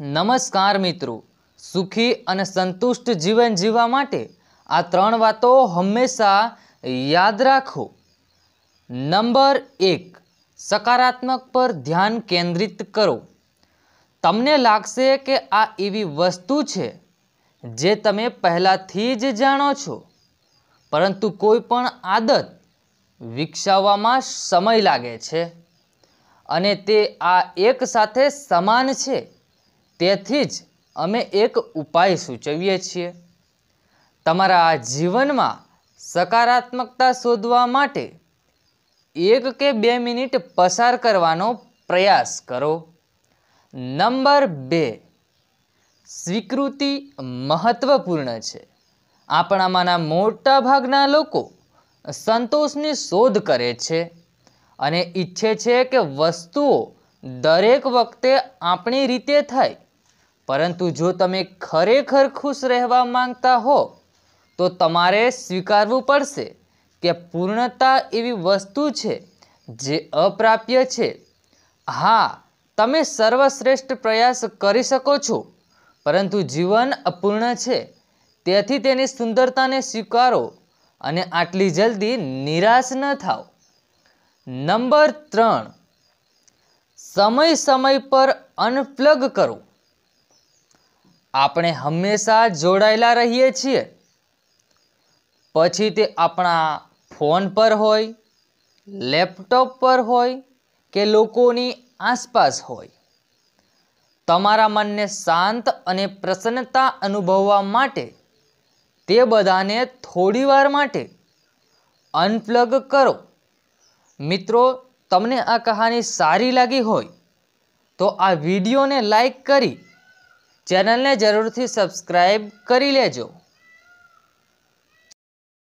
નમસ્કાર મિત્રો સુખી અને સંતુષ્ટ જીવન જીવવા માટે આ ત્રણ વાતો હંમેશા યાદ રાખો નંબર એક સકારાત્મક પર ધ્યાન કેન્દ્રિત કરો તમને લાગશે કે આ એવી વસ્તુ છે જે તમે પહેલાંથી જ જાણો છો પરંતુ કોઈ પણ આદત વિકસાવવામાં સમય લાગે છે અને તે આ એક સાથે સમાન છે તેથી જ અમે એક ઉપાય સૂચવીએ છીએ તમારા જીવનમાં સકારાત્મકતા શોધવા માટે એક કે બે મિનિટ પસાર કરવાનો પ્રયાસ કરો નંબર બે સ્વીકૃતિ મહત્વપૂર્ણ છે આપણામાંના મોટાભાગના લોકો સંતોષની શોધ કરે છે અને ઈચ્છે છે કે વસ્તુઓ દરેક વખતે આપણી રીતે થાય પરંતુ જો તમે ખરેખર ખુશ રહેવા માંગતા હો તો તમારે સ્વીકારવું પડશે કે પૂર્ણતા એવી વસ્તુ છે જે અપ્રાપ્ય છે હા તમે સર્વશ્રેષ્ઠ પ્રયાસ કરી શકો છો પરંતુ જીવન અપૂર્ણ છે તેથી તેની સુંદરતાને સ્વીકારો અને આટલી જલ્દી નિરાશ ન થાઓ નંબર ત્રણ સમય સમય પર અનપ્લગ કરો આપણે હંમેશા જોડાયેલા રહીએ છીએ પછી તે આપણા ફોન પર હોય લેપટોપ પર હોય કે લોકોની આસપાસ હોય તમારા મનને શાંત અને પ્રસન્નતા અનુભવવા માટે તે બધાને થોડીવાર માટે અનપ્લગ કરો મિત્રો તમને આ કહાની સારી લાગી હોય તો આ વિડીયોને લાઈક કરી ચેનલને જરૂરથી સબસ્ક્રાઈબ કરી લેજો